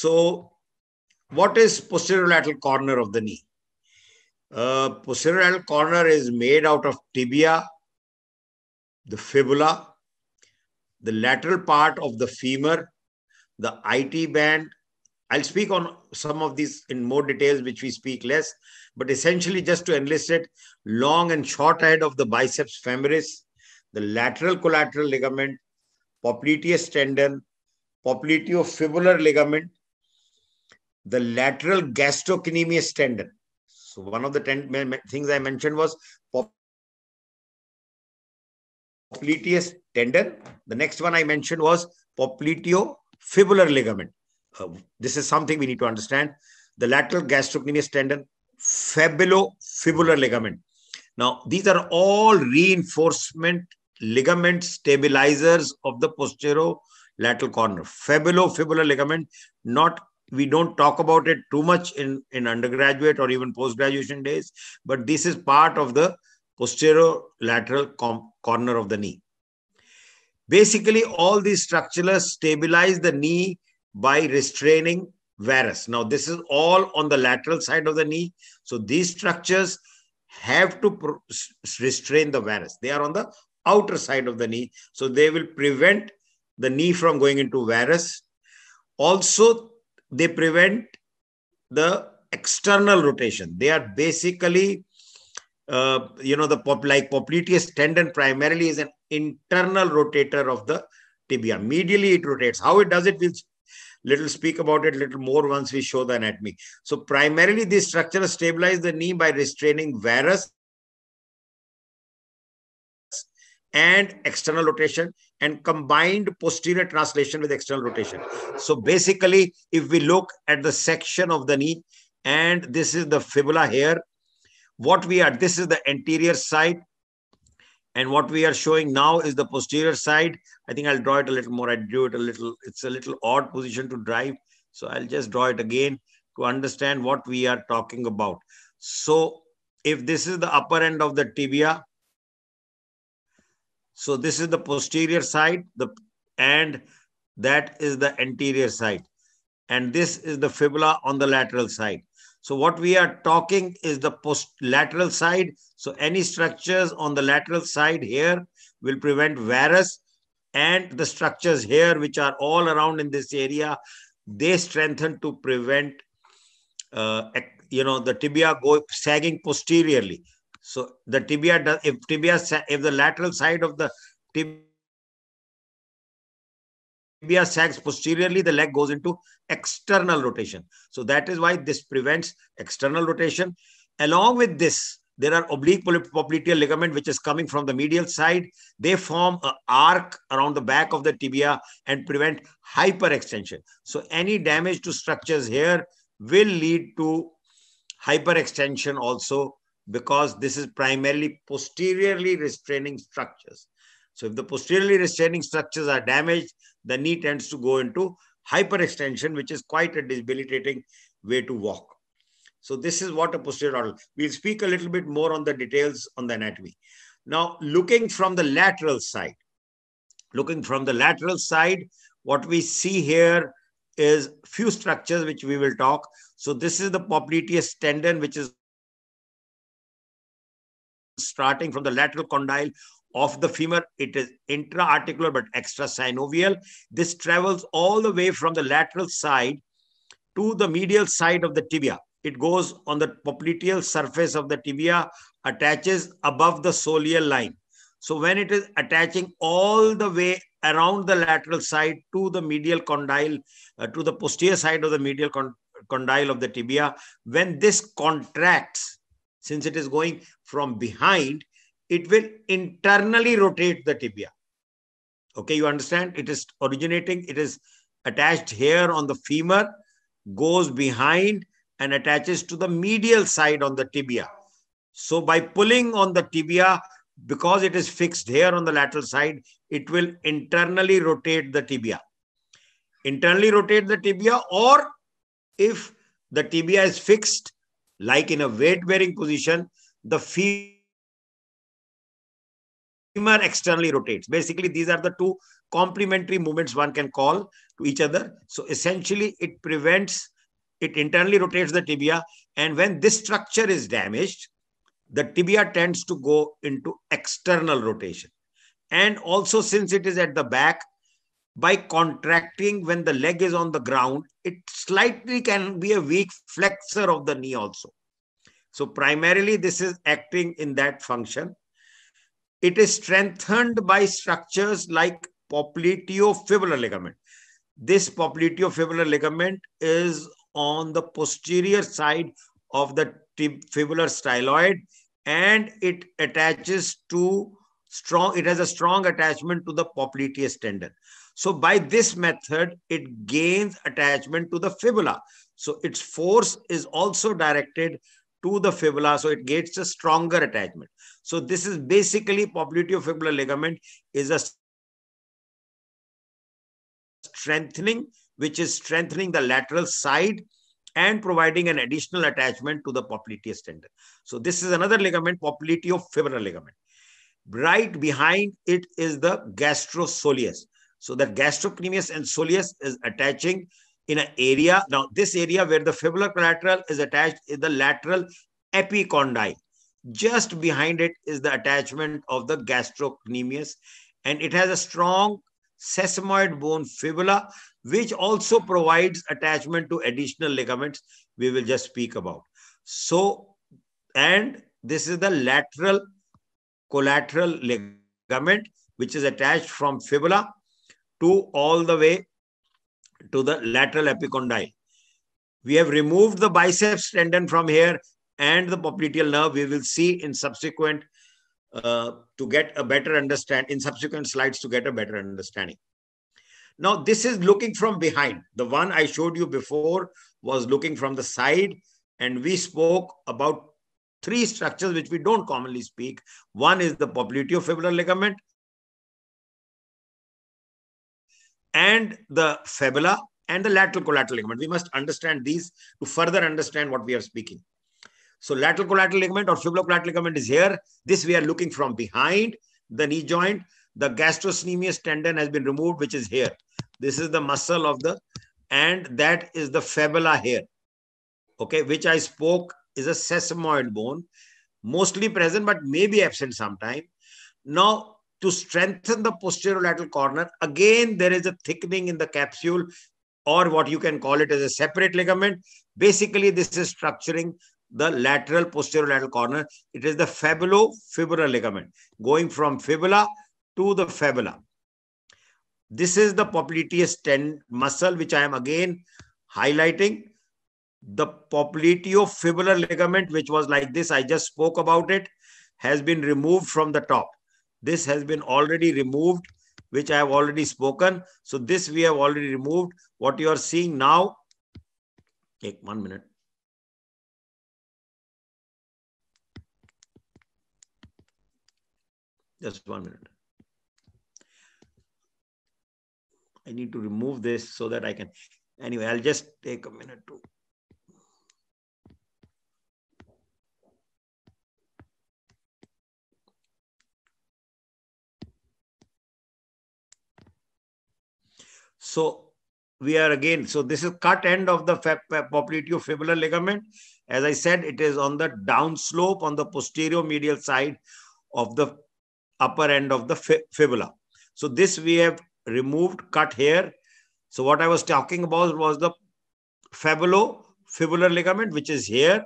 So, what is posterior lateral corner of the knee? Uh, posterior lateral corner is made out of tibia, the fibula, the lateral part of the femur, the IT band. I'll speak on some of these in more details, which we speak less, but essentially just to enlist it, long and short head of the biceps femoris, the lateral collateral ligament, popliteus tendon, popliteofibular ligament, the lateral gastrocnemius tendon. So one of the ten, things I mentioned was popliteus tendon. The next one I mentioned was popliteofibular ligament. Uh, this is something we need to understand. The lateral gastrocnemius tendon, fabulofibular ligament. Now, these are all reinforcement ligament stabilizers of the posterior lateral corner. Fabulofibular ligament, not we don't talk about it too much in, in undergraduate or even post-graduation days, but this is part of the posterolateral com- corner of the knee. Basically, all these structures stabilize the knee by restraining varus. Now, this is all on the lateral side of the knee. So, these structures have to restrain the varus. They are on the outer side of the knee. So, they will prevent the knee from going into varus. Also, they prevent the external rotation. They are basically, uh, you know, the pop, like popliteus tendon primarily is an internal rotator of the tibia. Medially it rotates. How it does it, we'll little speak about it little more once we show the anatomy. So primarily this structure stabilizes the knee by restraining varus and external rotation and combined posterior translation with external rotation. So basically, if we look at the section of the knee, and this is the fibula here, what we are, this is the anterior side, and what we are showing now is the posterior side. I think I'll draw it a little more. I drew it a little, it's a little odd position to drive. So I'll just draw it again to understand what we are talking about. So if this is the upper end of the tibia, so this is the posterior side, the and that is the anterior side. And this is the fibula on the lateral side. So what we are talking is the post lateral side. So any structures on the lateral side here will prevent varus and the structures here, which are all around in this area, they strengthen to prevent, uh, you know, the tibia go sagging posteriorly. So the tibia does if tibia if the lateral side of the tibia sags posteriorly, the leg goes into external rotation. So that is why this prevents external rotation. Along with this, there are oblique popliteal ligament which is coming from the medial side. They form an arc around the back of the tibia and prevent hyperextension. So any damage to structures here will lead to hyperextension also because this is primarily posteriorly restraining structures. So if the posteriorly restraining structures are damaged, the knee tends to go into hyperextension, which is quite a debilitating way to walk. So this is what a posterior We'll speak a little bit more on the details on the anatomy. Now, looking from the lateral side, looking from the lateral side, what we see here is few structures which we will talk. So this is the popliteus tendon, which is starting from the lateral condyle of the femur. It is intra-articular but extra-synovial. This travels all the way from the lateral side to the medial side of the tibia. It goes on the popliteal surface of the tibia, attaches above the soleal line. So when it is attaching all the way around the lateral side to the medial condyle, uh, to the posterior side of the medial con condyle of the tibia, when this contracts, since it is going from behind, it will internally rotate the tibia. Okay, you understand? It is originating, it is attached here on the femur, goes behind and attaches to the medial side on the tibia. So by pulling on the tibia, because it is fixed here on the lateral side, it will internally rotate the tibia. Internally rotate the tibia or if the tibia is fixed, like in a weight bearing position, the femur externally rotates. Basically, these are the two complementary movements one can call to each other. So essentially, it prevents, it internally rotates the tibia. And when this structure is damaged, the tibia tends to go into external rotation. And also, since it is at the back, by contracting when the leg is on the ground, it slightly can be a weak flexor of the knee also. So primarily this is acting in that function. It is strengthened by structures like popliteofibular ligament. This popliteofibular ligament is on the posterior side of the fibular styloid and it attaches to strong, it has a strong attachment to the popliteus tendon. So by this method, it gains attachment to the fibula. So its force is also directed to the fibula. So it gets a stronger attachment. So this is basically popliteofibular ligament is a strengthening, which is strengthening the lateral side and providing an additional attachment to the popliteus tendon. So this is another ligament, popliteofibular ligament. Right behind it is the gastrosoleus. So the gastrocnemius and soleus is attaching in an area. Now, this area where the fibular collateral is attached is the lateral epicondyle. Just behind it is the attachment of the gastrocnemius and it has a strong sesamoid bone fibula, which also provides attachment to additional ligaments we will just speak about. So, and this is the lateral collateral ligament, which is attached from fibula 2 all the way to the lateral epicondyle. We have removed the biceps tendon from here and the popliteal nerve. We will see in subsequent uh, to get a better understand in subsequent slides to get a better understanding. Now, this is looking from behind. The one I showed you before was looking from the side, and we spoke about three structures which we don't commonly speak. One is the popliteofibular ligament, and the fibula and the lateral collateral ligament. We must understand these to further understand what we are speaking. So lateral collateral ligament or collateral ligament is here. This we are looking from behind the knee joint. The gastrocnemius tendon has been removed, which is here. This is the muscle of the, and that is the fibula here. Okay, which I spoke is a sesamoid bone, mostly present but may be absent sometime. Now, to strengthen the posterior lateral corner. Again, there is a thickening in the capsule or what you can call it as a separate ligament. Basically, this is structuring the lateral posterior lateral corner. It is the fabulofibular ligament going from fibula to the fabula. This is the popliteus tendon muscle, which I am again highlighting. The popliteofibular ligament, which was like this, I just spoke about it, has been removed from the top. This has been already removed, which I have already spoken. So this we have already removed. What you are seeing now, take one minute. Just one minute. I need to remove this so that I can. Anyway, I'll just take a minute to So we are again, so this is cut end of the fibular ligament. As I said, it is on the down slope on the posterior medial side of the upper end of the fibula. So this we have removed, cut here. So what I was talking about was the fibulo-fibular ligament, which is here.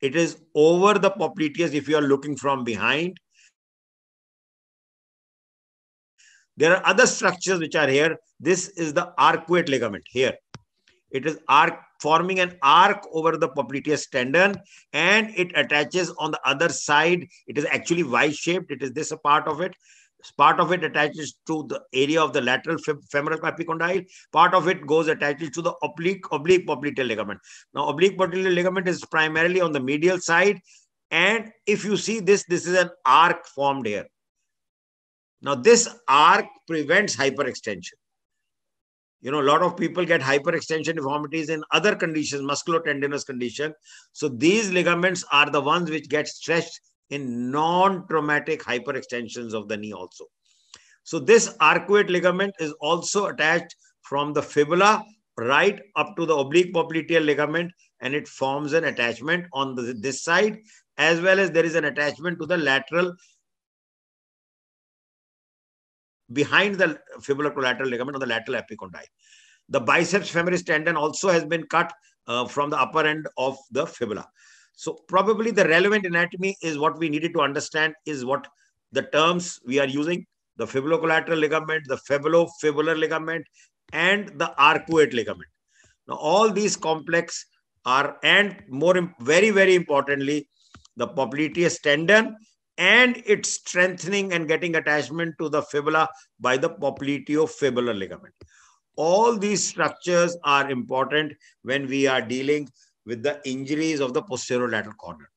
It is over the popliteus if you are looking from behind. There are other structures which are here. This is the arcuate ligament here. It is arc forming an arc over the popliteus tendon and it attaches on the other side. It is actually Y-shaped. It is this a part of it. Part of it attaches to the area of the lateral femoral femoral epicondyle. Part of it goes attached to the oblique, oblique popliteal ligament. Now, oblique popliteal ligament is primarily on the medial side. And if you see this, this is an arc formed here. Now, this arc prevents hyperextension. You know, a lot of people get hyperextension deformities in other conditions, musculotendinous condition. So these ligaments are the ones which get stretched in non-traumatic hyperextensions of the knee also. So this arcuate ligament is also attached from the fibula right up to the oblique popliteal ligament and it forms an attachment on the, this side as well as there is an attachment to the lateral behind the fibulocollateral ligament on the lateral epicondyle, The biceps femoris tendon also has been cut uh, from the upper end of the fibula. So probably the relevant anatomy is what we needed to understand is what the terms we are using, the fibulocollateral ligament, the fibulofibular ligament, and the arcuate ligament. Now all these complex are, and more, very, very importantly, the popliteus tendon and its strengthening and getting attachment to the fibula by the fibular ligament. All these structures are important when we are dealing with the injuries of the posterior lateral corner.